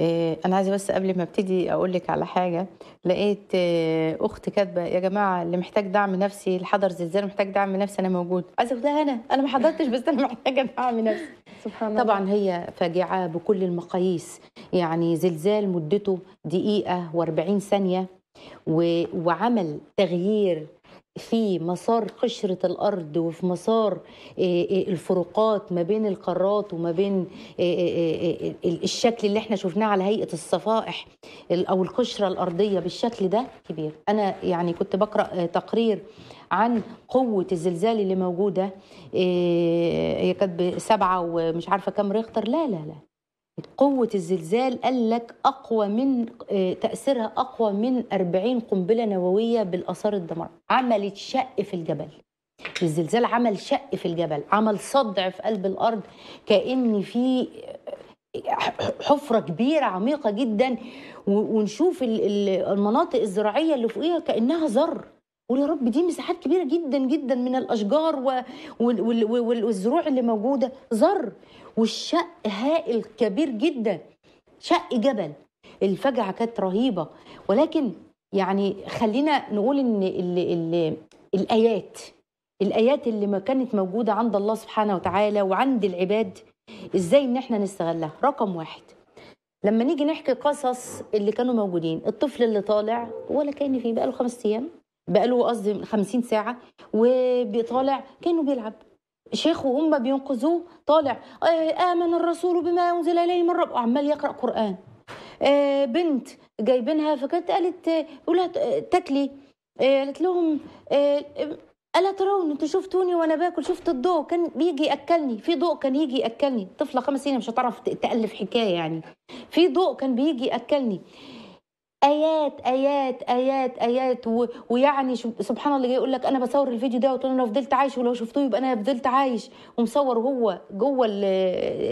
إيه، انا عايزه بس قبل ما ابتدي اقول لك على حاجه لقيت آه، اخت كاتبه يا جماعه اللي محتاج دعم نفسي اللي حضر زلزال محتاج دعم نفسي انا موجود عايزه ده انا انا ما حضرتش بس انا محتاجه دعم نفسي سبحان الله طبعا هي فاجعه بكل المقاييس يعني زلزال مدته دقيقه و40 ثانيه وعمل تغيير في مسار قشرة الأرض وفي مسار آه، آه، الفروقات ما بين القارات وما بين آه، الشكل اللي احنا شفناه على هيئة الصفائح أو القشرة الأرضية بالشكل ده كبير أنا يعني كنت بقرأ تقرير عن قوة الزلزال اللي موجودة هي كانت بسبعة ومش عارفة كم ريختر لا لا لا قوة الزلزال قال لك أقوى من آه، تأثيرها أقوى من 40 قنبلة نووية بالآثار الدمار عملت شق في الجبل الزلزال عمل شق في الجبل عمل صدع في قلب الأرض كأن في آه، حفرة كبيرة عميقة جدا ونشوف المناطق الزراعية اللي فوقيها كأنها زر ويا يا رب دي مساحات كبيره جدا جدا من الاشجار والزروع اللي موجوده زر والشق هائل كبير جدا شق جبل الفجعة كانت رهيبة ولكن يعني خلينا نقول ان الـ الـ الايات الايات اللي ما كانت موجوده عند الله سبحانه وتعالى وعند العباد ازاي ان احنا نستغلها رقم واحد لما نيجي نحكي قصص اللي كانوا موجودين الطفل اللي طالع ولا كان فيه بقاله خمس ايام بقاله قصدي 50 ساعه وبيطالع كانه بيلعب شيخ وهم بينقذوه طالع آه، امن الرسول بما انزل اليه من رب وعمال يقرا قران آه، بنت جايبينها فكانت قالت قولها آه، تاكلي قالت لهم ألا ترون انتوا شفتوني وانا باكل شفت الضوء كان بيجي ياكلني في ضوء كان يجي ياكلني طفله خمس سنين مش هتعرف تالف حكايه يعني في ضوء كان بيجي ياكلني ايات ايات ايات ايات و... ويعني سبحان الله جاي يقول لك انا بصور الفيديو ده وانا انا فضلت عايش ولو شفتوه يبقى انا فضلت عايش ومصور هو جوه ال...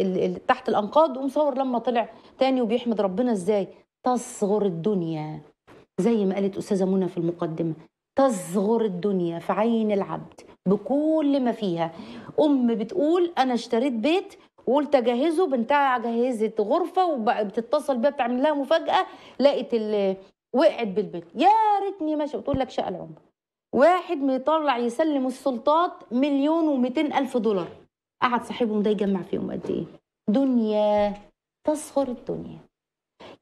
ال... تحت الانقاض ومصور لما طلع تاني وبيحمد ربنا ازاي تصغر الدنيا زي ما قالت استاذه منى في المقدمه تصغر الدنيا في عين العبد بكل ما فيها ام بتقول انا اشتريت بيت وقلت اجهزه بنتها جهزت غرفه وبتتصل بيها بتعمل لها مفاجاه لقت وقعت بالبيت يا ريتني ماشي بتقول لك شقى العمر واحد مطلع يسلم السلطات مليون و ألف دولار قعد صاحبهم ده يجمع فيهم قد إيه دنيا تسخر الدنيا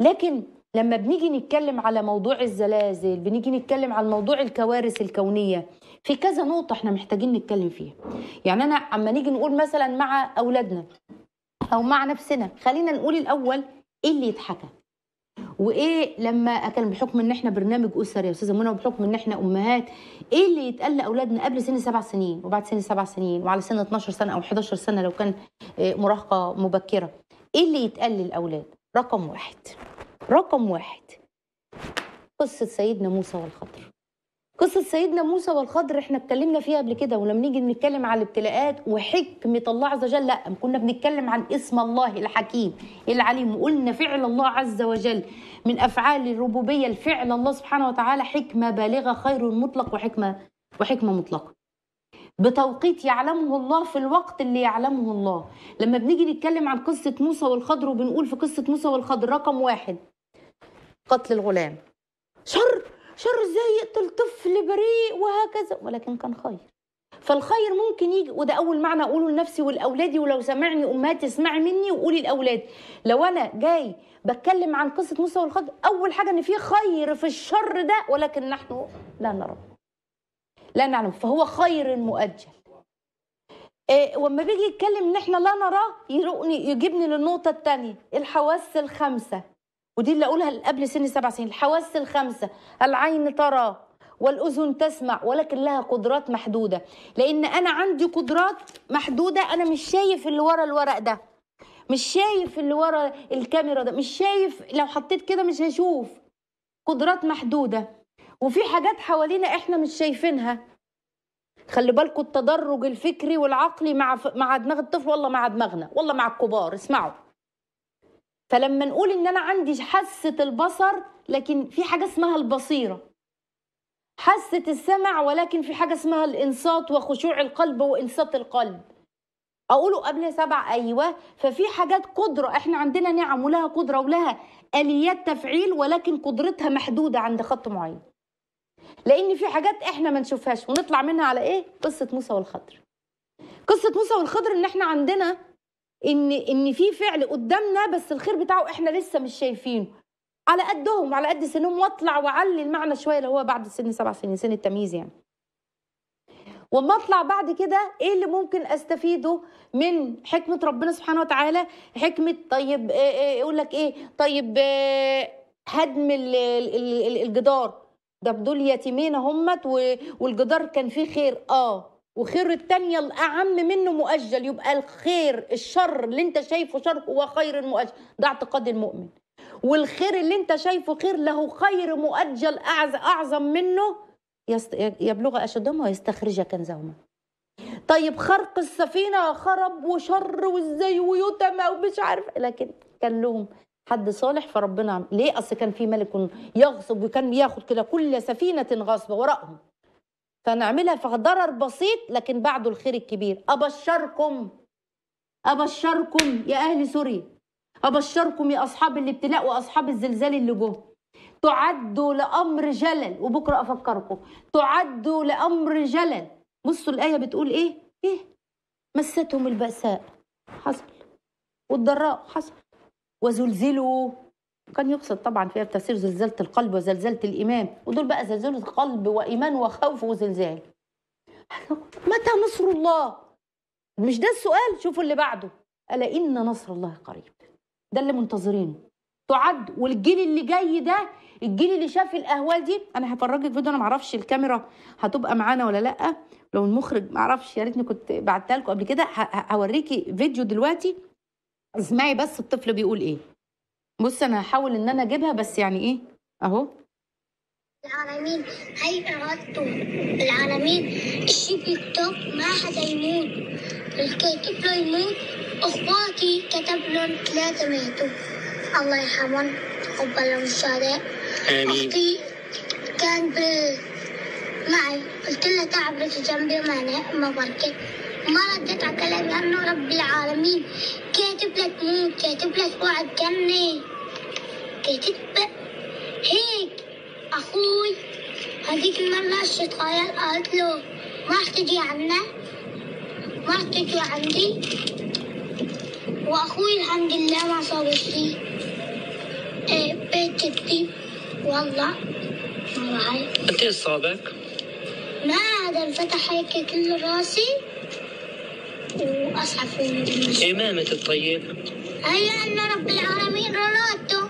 لكن لما بنيجي نتكلم على موضوع الزلازل بنيجي نتكلم على موضوع الكوارث الكونية في كذا نقطه احنا محتاجين نتكلم فيها يعني انا عما نيجي نقول مثلا مع اولادنا او مع نفسنا خلينا نقول الاول ايه اللي يتحكى وايه لما اكل بحكم ان احنا برنامج اسري يا استاذه منى وبحكم ان احنا امهات ايه اللي يتقال لاولادنا قبل سن سبع سنين وبعد سن سبع سنين وعلى سن 12 سنه او 11 سنه لو كان آه، مراهقه مبكره ايه اللي يتقال للاولاد رقم واحد رقم واحد قصه سيدنا موسى والخضر قصة سيدنا موسى والخضر احنا اتكلمنا فيها قبل كده ولما نيجي نتكلم على الابتلاءات وحكمة الله عز وجل لا كنا بنتكلم عن اسم الله الحكيم العليم وقلنا فعل الله عز وجل من أفعال الربوبية الفعل الله سبحانه وتعالى حكمة بالغة خير مطلق وحكمة وحكمة مطلقة بتوقيت يعلمه الله في الوقت اللي يعلمه الله لما بنيجي نتكلم عن قصة موسى والخضر وبنقول في قصة موسى والخضر رقم واحد قتل الغلام شر شر زي يقتل طفل بريء وهكذا ولكن كان خير فالخير ممكن يجي وده اول معنى اقوله لنفسي ولاولادي ولو سمعني امهاتي اسمعي مني وقولي الأولاد لو انا جاي بتكلم عن قصه موسى والخضر اول حاجه ان في خير في الشر ده ولكن نحن لا نرى لا نعلم فهو خير مؤجل إيه وما بيجي يتكلم ان احنا لا نراه يجيبني للنقطه الثانيه الحواس الخمسه ودي اللي اقولها قبل سن سبع سنين الحواس الخمسه العين ترى والاذن تسمع ولكن لها قدرات محدوده لان انا عندي قدرات محدوده انا مش شايف اللي ورا الورق ده مش شايف اللي ورا الكاميرا ده مش شايف لو حطيت كده مش هشوف قدرات محدوده وفي حاجات حوالينا احنا مش شايفينها خلي بالكم التدرج الفكري والعقلي مع مع دماغ الطفل والله مع دماغنا والله مع الكبار اسمعوا فلما نقول ان انا عندي حاسه البصر لكن في حاجه اسمها البصيره حاسه السمع ولكن في حاجه اسمها الانصات وخشوع القلب وانصات القلب اقوله قبل سبع ايوه ففي حاجات قدره احنا عندنا نعم ولها قدره ولها اليات تفعيل ولكن قدرتها محدوده عند خط معين لان في حاجات احنا ما نشوفهاش ونطلع منها على ايه قصه موسى والخضر قصه موسى والخضر ان احنا عندنا ان ان في فعل قدامنا بس الخير بتاعه احنا لسه مش شايفينه على قدهم على قد سنهم واطلع واعلي المعنى شويه اللي هو بعد سن سبع سنين سن التمييز يعني واما اطلع بعد كده ايه اللي ممكن استفيده من حكمه ربنا سبحانه وتعالى حكمه طيب آه، آه، يقول لك ايه طيب آه، هدم الجدار ده دول يتيمين همت والجدار كان فيه خير اه وخير التانية الأعم منه مؤجل يبقى الخير الشر اللي انت شايفه شر هو خير مؤجل ده اعتقاد المؤمن والخير اللي انت شايفه خير له خير مؤجل أعظم منه يبلغ أشدهما ويستخرج كنزهما طيب خرق السفينة خرب وشر وازاي ويتم ومش عارف لكن كان لهم حد صالح فربنا ليه أصل كان في ملك يغصب وكان بياخد كده كل سفينة غصبه وراءهم فنعملها في ضرر بسيط لكن بعده الخير الكبير أبشركم أبشركم يا أهل سوريا أبشركم يا أصحاب الابتلاء وأصحاب الزلزال اللي جوه تعدوا لأمر جلل وبكرة أفكركم تعدوا لأمر جلل بصوا الآية بتقول إيه إيه مستهم البأساء حصل والضراء حصل وزلزلوا كان يقصد طبعا فيها تفسير زلزلة القلب وزلزلة الإيمان ودول بقى زلزلة قلب وإيمان وخوف وزلزال متى نصر الله مش ده السؤال شوفوا اللي بعده ألا إن نصر الله قريب ده اللي منتظرينه تعد والجيل اللي جاي ده الجيل اللي شاف الاهوال دي انا هفرجك فيديو انا معرفش الكاميرا هتبقى معانا ولا لا لو المخرج معرفش يا ريتني كنت بعتها لكم قبل كده هوريكي فيديو دلوقتي اسمعي بس الطفل بيقول ايه بص انا هحاول ان انا اجيبها بس يعني ايه اهو العالمين ارادته العالمين الشيب التوب ما حدا يموت الكاتب له يموت اخواتي كتب لهم ثلاثة ماتوا الله يرحمهم تقبل لهم امين اختي كان بال معي قلت لها تعبت جنبي ما ما بركت ما رديت على كلامي أنه رب العالمين كاتب لك موت كاتب لك وعد جنة كاتب هيك أخوي هذيك المرة الشيطان قالت له ما رح تجي عنا ما رح تجي عندي وأخوي الحمد لله ما صاب شيء إيه، بيت جدي والله ما بعرف ايش صابك؟ ما هذا انفتح هيك كل راسي واصعب في امامة إيه، الطيب هي انه رب العالمين رضاته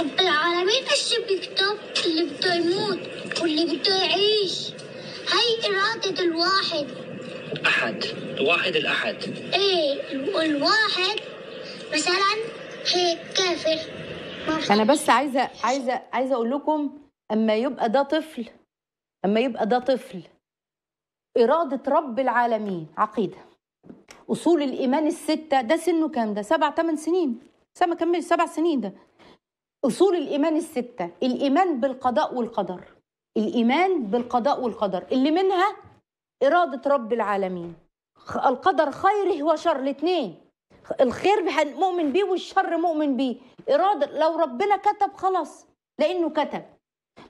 رب العالمين ايش بيكتب اللي بده يموت واللي بده يعيش هي إرادة الواحد أحد الواحد الأحد إيه الواحد مثلا هيك كافر أنا بس عايزة عايزة عايزة أقول لكم أما يبقى ده طفل أما يبقى ده طفل إرادة رب العالمين عقيدة أصول الإيمان الستة ده سنه كام ده سبع ثمان سنين سما كمل سبع سنين ده أصول الإيمان الستة الإيمان بالقضاء والقدر الإيمان بالقضاء والقدر اللي منها إرادة رب العالمين القدر خيره وشر الاثنين الخير مؤمن بيه والشر مؤمن بيه إرادة لو ربنا كتب خلاص لأنه كتب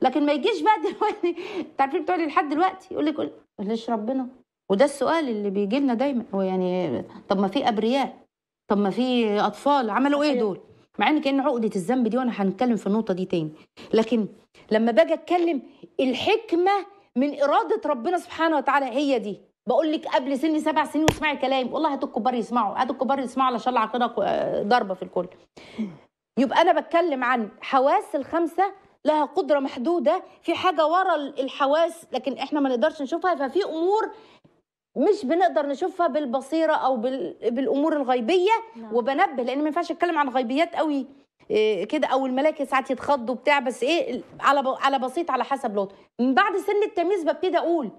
لكن ما يجيش بقى دلوقتي انت عارفين لحد دلوقتي يقول لك ليش ربنا وده السؤال اللي بيجي لنا دايما هو يعني طب ما في ابرياء طب ما في اطفال عملوا ايه دول مع ان كان عقده الذنب دي وانا هنتكلم في النقطه دي تاني لكن لما باجي اتكلم الحكمه من اراده ربنا سبحانه وتعالى هي دي بقول لك قبل سن سبع سنين واسمعي كلام والله هات الكبار يسمعوا هات الكبار يسمعوا علشان العقيده آه، ضربه في الكل يبقى انا بتكلم عن حواس الخمسه لها قدره محدوده في حاجه ورا الحواس لكن احنا ما نقدرش نشوفها ففي امور مش بنقدر نشوفها بالبصيره او بالامور الغيبيه نعم. وبنبه لان ما ينفعش اتكلم عن غيبيات قوي آه، كده او الملاك ساعات يتخضوا بتاع بس ايه على على بسيط على حسب لوط من بعد سن التمييز ببتدي اقول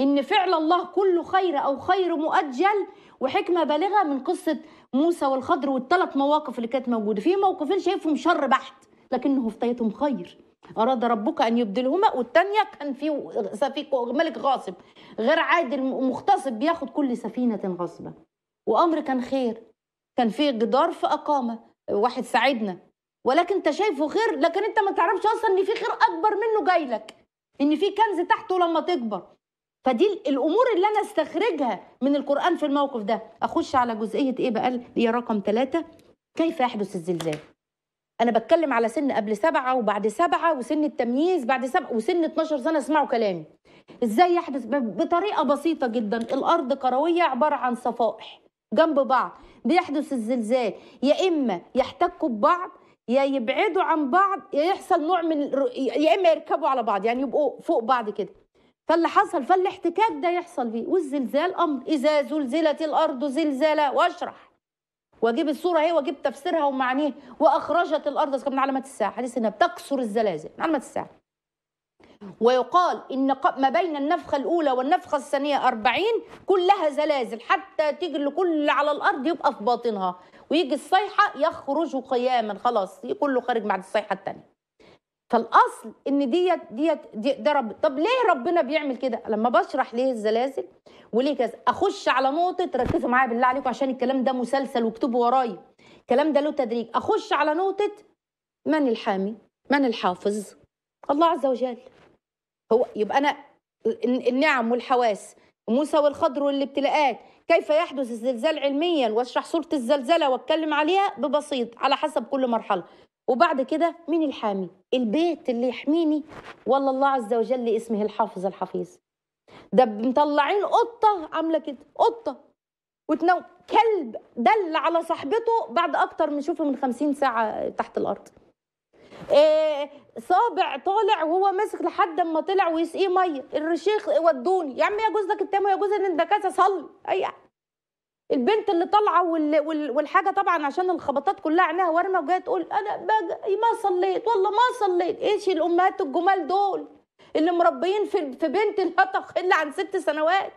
ان فعل الله كله خير او خير مؤجل وحكمه بالغه من قصه موسى والخضر والثلاث مواقف اللي كانت موجوده في موقفين شايفهم شر بحت لكنه في طيتهم خير أراد ربك أن يبدلهما والتانية كان في سفيك ملك غاصب غير عادل مغتصب بياخد كل سفينة غصبة وأمر كان خير كان في جدار في إقامة واحد ساعدنا ولكن أنت شايفه خير لكن أنت ما تعرفش أصلا إن في خير أكبر منه جاي لك إن في كنز تحته لما تكبر فدي الامور اللي انا استخرجها من القران في الموقف ده اخش على جزئيه ايه بقى اللي هي رقم ثلاثة كيف يحدث الزلزال انا بتكلم على سن قبل سبعه وبعد سبعه وسن التمييز بعد سبعه وسن 12 سنه اسمعوا كلامي ازاي يحدث بطريقه بسيطه جدا الارض كرويه عباره عن صفائح جنب بعض بيحدث الزلزال يا اما يحتكوا ببعض يا يبعدوا عن بعض يا يحصل نوع من يا اما يركبوا على بعض يعني يبقوا فوق بعض كده فاللي حصل فالاحتكاك ده يحصل فيه والزلزال امر اذا زلزلت الارض زلزالا واشرح واجيب الصوره اهي واجيب تفسيرها ومعانيها واخرجت الارض من علامات الساعه حديث انها بتكسر الزلازل من علامات الساعه ويقال ان ما بين النفخه الاولى والنفخه الثانيه أربعين كلها زلازل حتى تيجي لكل على الارض يبقى في باطنها ويجي الصيحه يخرج قياما خلاص كله خارج بعد الصيحه الثانيه فالاصل ان ديت ديت دي ده رب طب ليه ربنا بيعمل كده لما بشرح ليه الزلازل وليه كذا اخش على نقطه ركزوا معايا بالله عليكم عشان الكلام ده مسلسل واكتبوا ورايا الكلام ده له تدريج اخش على نقطه من الحامي من الحافظ الله عز وجل هو يبقى انا النعم والحواس موسى والخضر والابتلاءات كيف يحدث الزلزال علميا واشرح صوره الزلزله واتكلم عليها ببسيط على حسب كل مرحله وبعد كده مين الحامي البيت اللي يحميني ولا الله عز وجل اسمه الحافظ الحفيظ ده مطلعين قطه عامله كده قطه وتنو كلب دل على صاحبته بعد اكتر من شوفه من 50 ساعه تحت الارض إيه صابع طالع وهو ماسك لحد اما طلع ويسقيه ميه الرشيخ ودوني يا عم يا جوزك التام يا ان انت كذا صلي اي البنت اللي طالعه والحاجه طبعا عشان الخبطات كلها عينها وارمه وجايه تقول انا بج... ما صليت والله ما صليت ايش الامهات الجمال دول اللي مربيين في في بنت لا تقل عن ست سنوات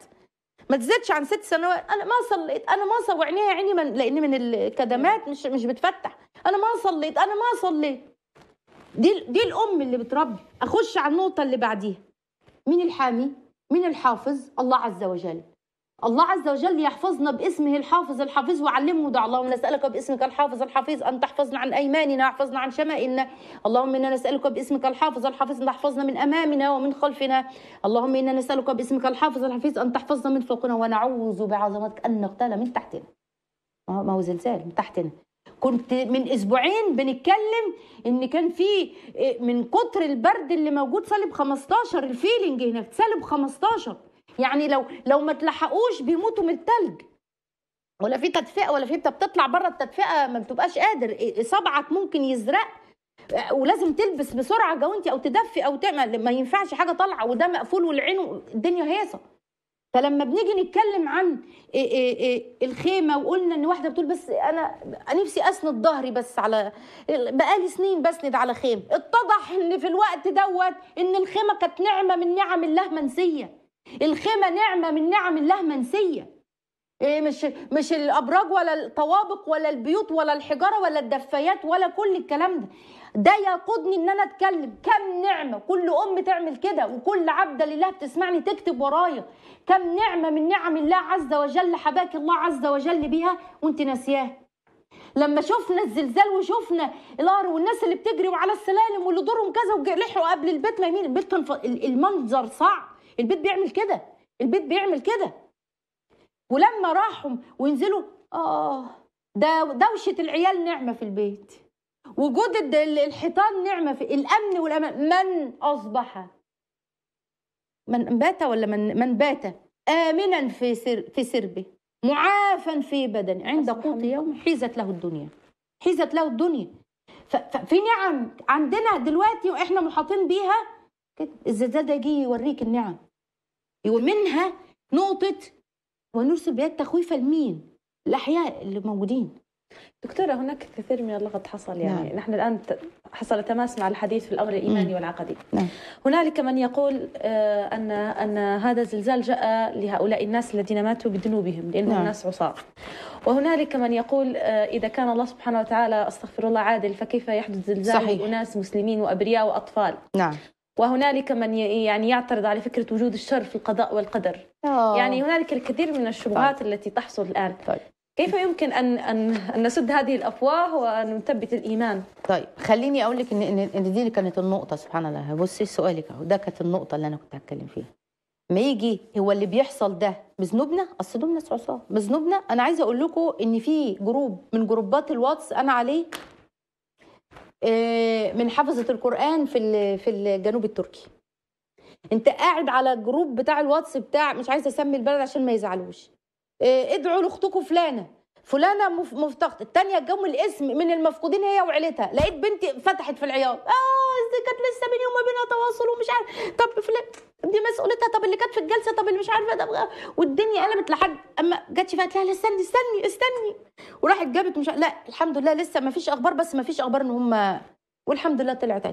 ما تزيدش عن ست سنوات انا ما صليت انا ما صليت وعينيها عيني من لان من الكدمات مش مش بتفتح انا ما صليت انا ما صليت دي دي الام اللي بتربي اخش على النقطه اللي بعديها مين الحامي مين الحافظ الله عز وجل الله عز وجل يحفظنا باسمه الحافظ الحفيظ وعلمه دع اللهم نسألك باسمك الحافظ الحفيظ أن تحفظنا عن أيماننا وحفظنا عن شمائلنا اللهم إنا نسألك باسمك الحافظ الحفيظ أن تحفظنا من أمامنا ومن خلفنا اللهم إنا نسألك باسمك الحافظ الحفيظ أن تحفظنا من فوقنا ونعوذ بعظمتك أن نغتال من تحتنا آه، ما هو زلزال من تحتنا كنت من اسبوعين بنتكلم ان كان في آه، من كتر البرد اللي موجود سالب 15 الفيلينج هناك سالب 15 يعني لو لو ما تلحقوش بيموتوا من التلج ولا في تدفئه ولا في انت بتطلع بره التدفئه ما بتبقاش قادر صبعك ممكن يزرق آه، ولازم تلبس بسرعه جوانتي او تدفي او تعمل ما ينفعش حاجه طالعه وده مقفول والعين الدنيا هيصه فلما بنيجي نتكلم عن إيه إيه إيه الخيمه وقلنا ان واحده بتقول بس انا نفسي اسند ظهري بس على بقالي سنين بسند على خيمه اتضح ان في الوقت دوت ان الخيمه كانت نعمه من نعم الله منسيه الخيمة نعمة من نعم الله منسية إيه مش مش الابراج ولا الطوابق ولا البيوت ولا الحجاره ولا الدفايات ولا كل الكلام ده ده يقودني ان انا اتكلم كم نعمه كل ام تعمل كده وكل عبده لله بتسمعني تكتب ورايا كم نعمه من نعم الله عز وجل حباك الله عز وجل بيها وانت ناسياها لما شفنا الزلزال وشفنا القهر والناس اللي بتجري وعلى السلالم واللي دورهم كذا ولحقوا قبل البيت ما يمين البيت كان المنظر صعب البيت بيعمل كده البيت بيعمل كده ولما راحوا ونزلوا اه ده دوشه العيال نعمه في البيت وجود الحيطان نعمه في الامن والامان من اصبح من بات ولا من من بات امنا في سر في سربه معافا في بدنه عند قوت يوم حيزت له الدنيا حيزت له الدنيا ففي نعم عندنا دلوقتي واحنا محاطين بيها الزلزال ده يجي يوريك النعم ومنها نقطة ونرسل بيد تخويفا لمين؟ الأحياء اللي موجودين دكتورة هناك كثير من اللغط حصل يعني نعم. نحن الآن حصل تماس مع الحديث في الأمر الإيماني مم. والعقدي نعم. هنالك من يقول آه، أن أن هذا الزلزال جاء لهؤلاء الناس الذين ماتوا بذنوبهم لأنهم نعم. ناس عصاة وهنالك من يقول آه، إذا كان الله سبحانه وتعالى استغفر الله عادل فكيف يحدث زلزال لأناس مسلمين وأبرياء وأطفال نعم وهنالك من يعني يعترض على فكره وجود الشر في القضاء والقدر أوه. يعني هنالك الكثير من الشبهات طيب. التي تحصل الان طيب. كيف يمكن ان ان نسد هذه الافواه وان نثبت الايمان؟ طيب خليني اقول لك ان ان دي كانت النقطه سبحان الله بصي سؤالك اهو ده كانت النقطه اللي انا كنت هتكلم فيها. ما يجي هو اللي بيحصل ده بذنوبنا اصل دول ناس عصاه بذنوبنا انا عايزه اقول لكم ان في جروب من جروبات الواتس انا عليه آه، من حفظة القرآن في في الجنوب التركي انت قاعد على جروب بتاع الواتس بتاع مش عايزه اسمي البلد عشان ما يزعلوش آه، ادعوا لاختكم فلانه فلانه مفتقده الثانيه جم الاسم من المفقودين هي وعيلتها لقيت بنتي فتحت في العياط اه كانت لسه بيني وما بينها تواصل ومش عارف طب فلان دي مسؤولتها طب اللي كانت في الجلسه طب اللي مش عارفه طب والدنيا قلبت لحد اما جت فات لها استني استني استني وراحت جابت مش لا الحمد لله لسه ما فيش اخبار بس ما فيش اخبار ان هم والحمد لله طلعت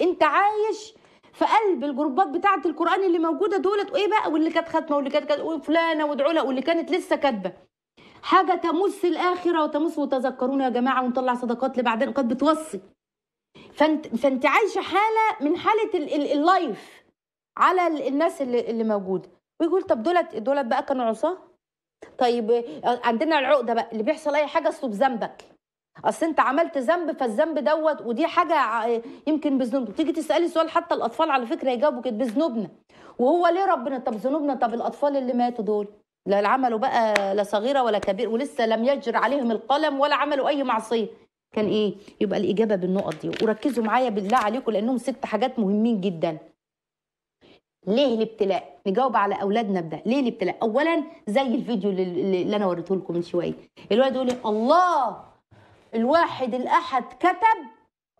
انت عايش في قلب الجروبات بتاعه القران اللي موجوده دولت وايه بقى واللي كانت خاتمه واللي كانت وفلانه وادعوا لها واللي كانت لسه كاتبه حاجه تمس الاخره وتمس وتذكرون يا جماعه ونطلع صدقات لبعدين قد بتوصي فانت فانت عايشه حاله من حاله اللايف على الناس اللي, اللي موجوده ويقول طب دولت دولت بقى كانوا عصاه طيب عندنا العقده بقى اللي بيحصل اي حاجه اصله بذنبك اصل انت عملت ذنب فالذنب دوت ودي حاجه يمكن بذنوب تيجي تسالي سؤال حتى الاطفال على فكره يجاوبوا كده بذنوبنا وهو ليه ربنا طب ذنوبنا طب الاطفال اللي ماتوا دول لا عملوا بقى لا صغيره ولا كبير ولسه لم يجر عليهم القلم ولا عملوا اي معصيه كان ايه يبقى الاجابه بالنقط دي وركزوا معايا بالله عليكم لانهم ست حاجات مهمين جدا ليه الابتلاء نجاوب على اولادنا بده ليه الابتلاء اولا زي الفيديو اللي انا وريته لكم من شويه الولد يقول الله الواحد الاحد كتب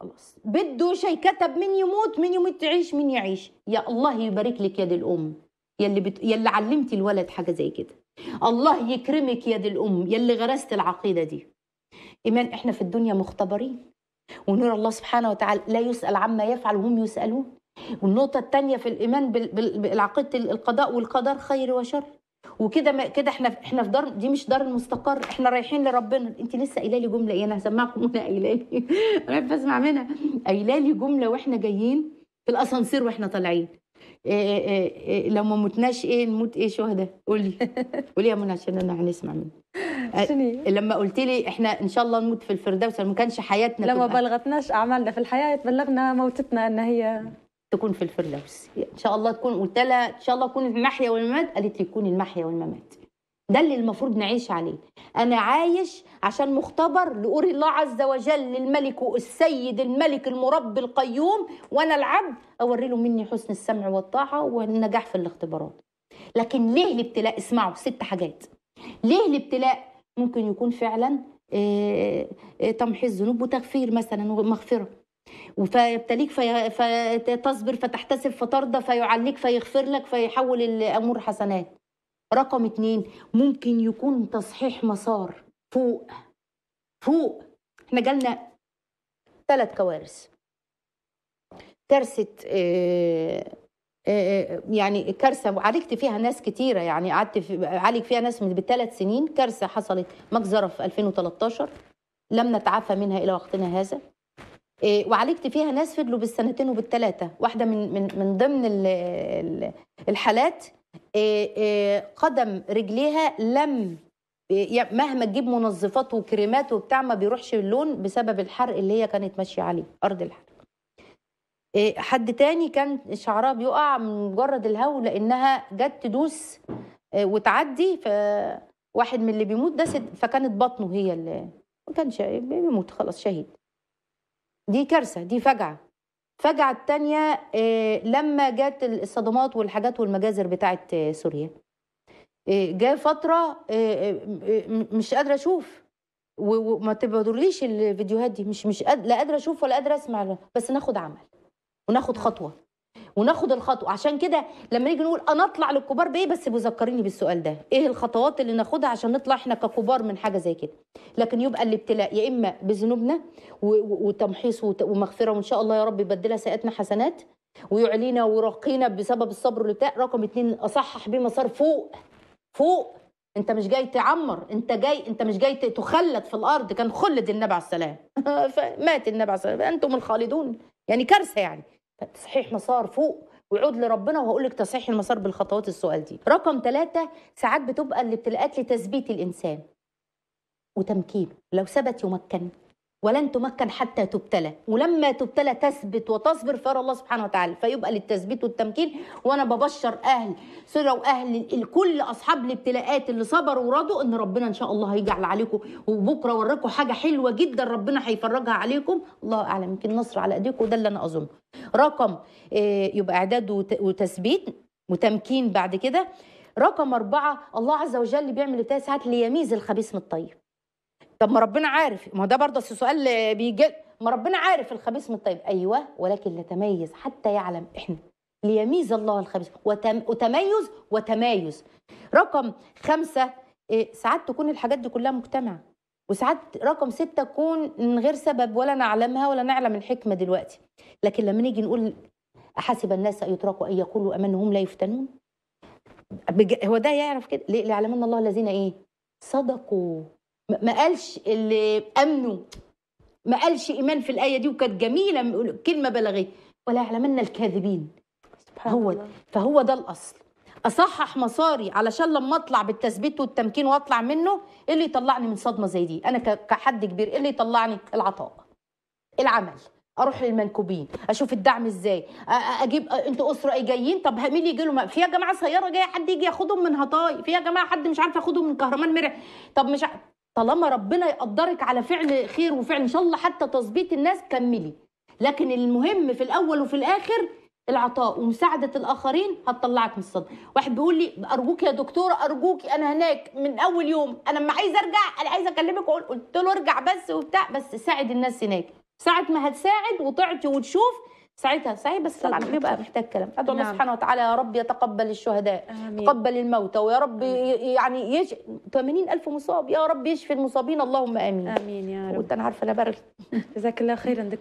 خلاص بده شيء كتب من يموت من يموت تعيش من يعيش يا الله يبارك لك يا دي الام يلي بت... يلي علمتي الولد حاجه زي كده الله يكرمك يا دي الام يلي غرست العقيده دي ايمان احنا في الدنيا مختبرين ونور الله سبحانه وتعالى لا يسال عما يفعل وهم يسالون والنقطه الثانيه في الايمان بالعقيده القضاء والقدر خير وشر وكده كده احنا احنا في دار دي مش دار المستقر احنا رايحين لربنا انت لسه قايله لي جمله ايه انا هسمعكم وانا قايله لي انا بسمع منها قايله لي جمله واحنا جايين في الاسانسير واحنا طالعين إيه،, إيه إيه إيه لو ما متناش ايه نموت ايه شهداء قولي قولي يا منى عشان انا هنسمع منك لما قلت لي احنا ان شاء الله نموت في الفردوس ما كانش حياتنا لما ما بلغتناش اعمالنا في الحياه بلغنا موتتنا ان هي تكون في الفردوس ان شاء الله تكون قلت لها ان شاء الله تكون المحيا والممات قالت لي تكون المحيا والممات ده اللي المفروض نعيش عليه أنا عايش عشان مختبر لأوري الله عز وجل الملك السيد الملك المرب القيوم وأنا العبد أوري له مني حسن السمع والطاعة والنجاح في الاختبارات لكن ليه الابتلاء اسمعوا ست حاجات ليه الابتلاء ممكن يكون فعلا تمحيص آه، آه، ذنوب وتغفير مثلا ومغفره فيبتليك فتصبر فتحتسب فترضى فيعليك فيغفر لك فيحول الامور حسنات رقم اتنين ممكن يكون تصحيح مسار فوق فوق احنا جالنا ثلاث كوارث كارثة آه، آه، آه، يعني كارثة وعالجت فيها ناس كتيرة يعني قعدت في عالج فيها ناس من بالثلاث سنين كارثة حصلت مجزرة في 2013 لم نتعافى منها إلى وقتنا هذا وعالجت فيها ناس فضلوا بالسنتين وبالثلاثة واحدة من من من ضمن الحالات آه، آه، قدم رجليها لم مهما تجيب منظفات وكريمات وبتاع ما بيروحش اللون بسبب الحرق اللي هي كانت ماشيه عليه ارض الحرق آه، حد تاني كان شعرها بيقع من مجرد الهو لانها جت تدوس وتعدي فواحد من اللي بيموت داس فكانت بطنه هي اللي ما كانش بيموت خلاص شهيد دي كارثه دي فجعه الفجعة التانية آه، لما جت الصدمات والحاجات والمجازر بتاعت آه، سوريا آه، جاء فترة مش قادرة أشوف وما تبادرليش الفيديوهات دي مش مش قادرة لا قادرة أشوف ولا قادرة أسمع بس ناخد عمل وناخد خطوة وناخد الخطوه عشان كده لما نيجي نقول انا اطلع للكبار بايه بس بيذكرني بالسؤال ده ايه الخطوات اللي ناخدها عشان نطلع احنا ككبار من حاجه زي كده لكن يبقى الابتلاء يا اما بذنوبنا وتمحيص ومغفره وان شاء الله يا رب يبدلها سيئاتنا حسنات ويعلينا ويرقينا بسبب الصبر والابتلاء رقم اتنين اصحح بيه مسار فوق فوق انت مش جاي تعمر انت جاي انت مش جاي تخلد في الارض كان خلد النبي على السلام مات النبي على السلام انتم الخالدون يعني كارثه يعني تصحيح مسار فوق وعود لربنا وهقول لك تصحيح المسار بالخطوات السؤال دي رقم ثلاثة ساعات بتبقى الابتلاءات لتثبيت الإنسان وتمكينه لو ثبت يمكنك ولن تمكن حتى تبتلى ولما تبتلى تثبت وتصبر فيرى الله سبحانه وتعالى فيبقى للتثبيت والتمكين وانا ببشر اهل سره واهل كل اصحاب الابتلاءات اللي صبروا ورضوا ان ربنا ان شاء الله هيجعل عليكم وبكره اوريكم حاجه حلوه جدا ربنا هيفرجها عليكم الله اعلم يمكن نصر على ايديكم ده اللي انا اظنه رقم آه، يبقى اعداد وتثبيت وتمكين بعد كده رقم أربعة الله عز وجل بيعمل ثلاث ساعات ليميز الخبيث من الطيب طب ما ربنا عارف ما ده برضه سؤال بيجي ما ربنا عارف الخبيث من الطيب ايوه ولكن لتميز حتى يعلم احنا ليميز الله الخبيث وتم... وتميز وتمايز رقم خمسة إيه ساعات تكون الحاجات دي كلها مجتمعة وساعات رقم ستة تكون من غير سبب ولا نعلمها ولا نعلم الحكمة دلوقتي لكن لما نيجي نقول أحسب الناس أن يتركوا أن يقولوا هم لا يفتنون بج... هو ده يعرف كده ليه ليعلمن الله الذين إيه صدقوا ما قالش اللي امنوا ما قالش ايمان في الايه دي وكانت جميله كلمه بلاغيه ولا يعلمن الكاذبين هو فهو ده الاصل اصحح مساري علشان لما اطلع بالتثبيت والتمكين واطلع منه ايه اللي يطلعني من صدمه زي دي انا كحد كبير ايه اللي يطلعني العطاء العمل اروح للمنكوبين اشوف الدعم ازاي اجيب انتوا اسره ايه جايين طب مين يجي لهم في يا جماعه سياره جايه حد يجي ياخدهم من هطاي في يا جماعه حد مش عارف ياخدهم من كهرمان مرع طب مش عارف. طالما ربنا يقدرك على فعل خير وفعل ان شاء الله حتى تظبيط الناس كملي لكن المهم في الاول وفي الاخر العطاء ومساعدة الآخرين هتطلعك من الصدمة واحد بيقول لي أرجوك يا دكتورة أرجوك أنا هناك من أول يوم أنا لما عايز أرجع أنا عايز أكلمك وقلت قلت له أرجع بس وبتاع بس ساعد الناس هناك ساعة ما هتساعد وتعطي وتشوف ساعتها صحيح بس طبعا بيبقى محتاج كلام ادعو الله نعم. سبحانه وتعالى يا رب يتقبل الشهداء آمين. تقبل الموتى ويا رب يعني يش... 80 الف مصاب يا رب يشفي المصابين اللهم امين امين يا رب وانت انا عارفه انا بارك جزاك الله خيرا دكتور